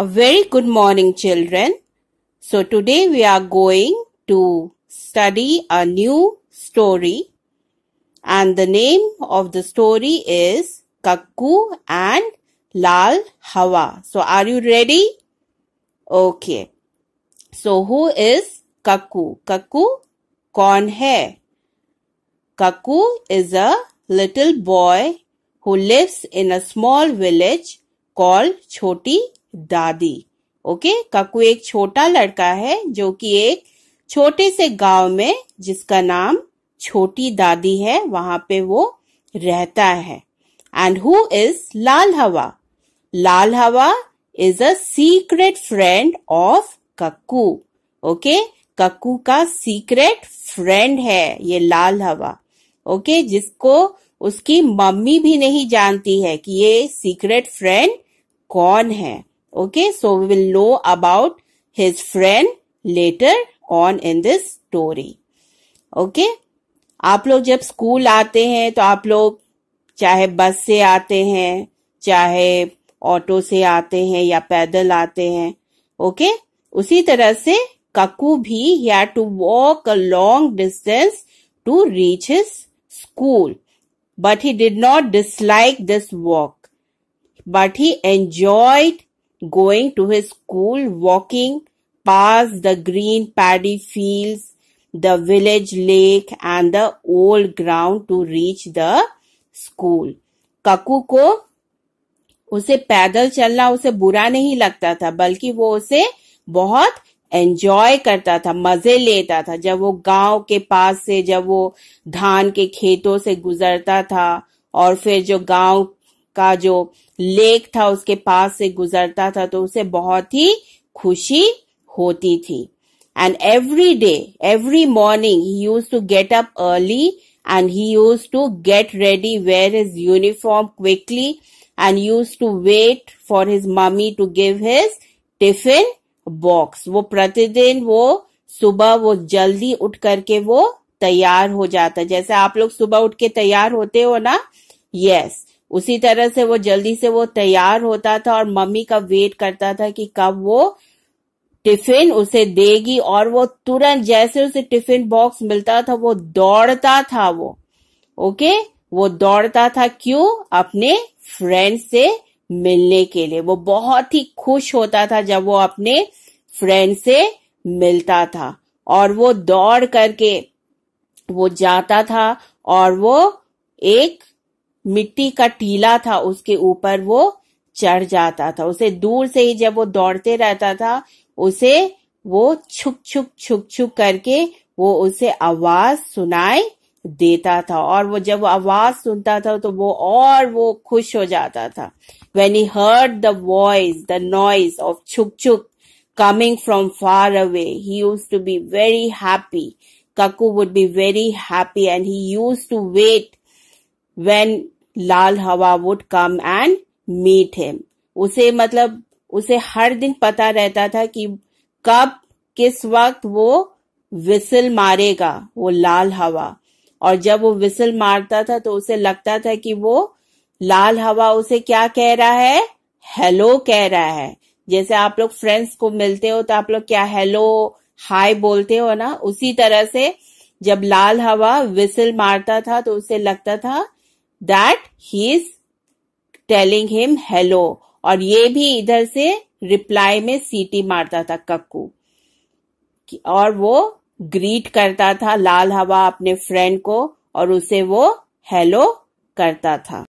A very good morning, children. So, today we are going to study a new story, and the name of the story is Kakku and Lal Hawa. So, are you ready? Okay. So, who is Kakku? Kakku, kon hai? Kakku is a little boy who lives in a small village called Choti Dadi okay Kakku एक छोटा लड़का है जो कि एक छोटे से गांव में जिसका नाम छोटी दादी है वहां पे वो रहता है and who is Lal Hawa Lal Hawa is a secret friend of Kakku okay Kakku का सीक्रेट फ्रेंड है ये लाल हवा ओके okay? जिसको उसकी मम्मी भी नहीं जानती है कि ये सीक्रेट फ्रेंड कौन है Okay, so we will know about his friend later on in this story. Okay, आप लोग जब स्कूल आते हैं तो आप लोग चाहे बस से आते हैं चाहे ऑटो से आते हैं या पैदल आते हैं ओके उसी तरह से ककू भी या to walk a long distance to reach his school but he did not dislike this walk but he enjoyed Going to his school, walking past the green paddy fields, the village lake and the old ground to reach the school. Kakku को उसे पैदल चलना उसे बुरा नहीं लगता था बल्कि वो उसे बहुत एंजॉय करता था मजे लेता था जब वो गांव के पास से जब वो धान के खेतों से गुजरता था और फिर जो गांव का जो लेक था उसके पास से गुजरता था तो उसे बहुत ही खुशी होती थी and every day every morning he use to get up early and he use to get ready wear his uniform quickly and use to wait for his mummy to give his tiffin box वो प्रतिदिन वो सुबह वो जल्दी उठ करके वो तैयार हो जाता जैसे आप लोग सुबह उठ के तैयार होते हो ना यस yes. उसी तरह से वो जल्दी से वो तैयार होता था और मम्मी का वेट करता था कि कब वो टिफिन उसे देगी और वो तुरंत जैसे उसे टिफिन बॉक्स मिलता था वो दौड़ता था वो ओके वो दौड़ता था क्यों अपने फ्रेंड से मिलने के लिए वो बहुत ही खुश होता था जब वो अपने फ्रेंड से मिलता था और वो दौड़ करके वो जाता था और वो एक मिट्टी का टीला था उसके ऊपर वो चढ़ जाता था उसे दूर से ही जब वो दौड़ते रहता था उसे वो छुक छुक छुक छुक करके वो उसे आवाज सुनाई देता था और वो जब आवाज सुनता था तो वो और वो खुश हो जाता था when he heard the voice the noise of छुक छुक coming from far away he use to be very happy Kakku would be very happy and he use to wait when Lal Hawa would come and meet him उसे मतलब उसे हर दिन पता रहता था कि कब किस वक्त वो विसल मारेगा वो लाल हवा और जब वो विसल मारता था तो उसे लगता था कि वो लाल हवा उसे क्या कह रहा है हेलो कह रहा है जैसे आप लोग फ्रेंड्स को मिलते हो तो आप लोग क्या हेलो हाय बोलते हो ना उसी तरह से जब लाल हवा विसल मारता था तो उसे लगता था that he is telling him hello और ये भी इधर से रिप्लाई में सीटी मारता था कक्कू और वो ग्रीट करता था लाल हवा अपने फ्रेंड को और उसे वो हेलो करता था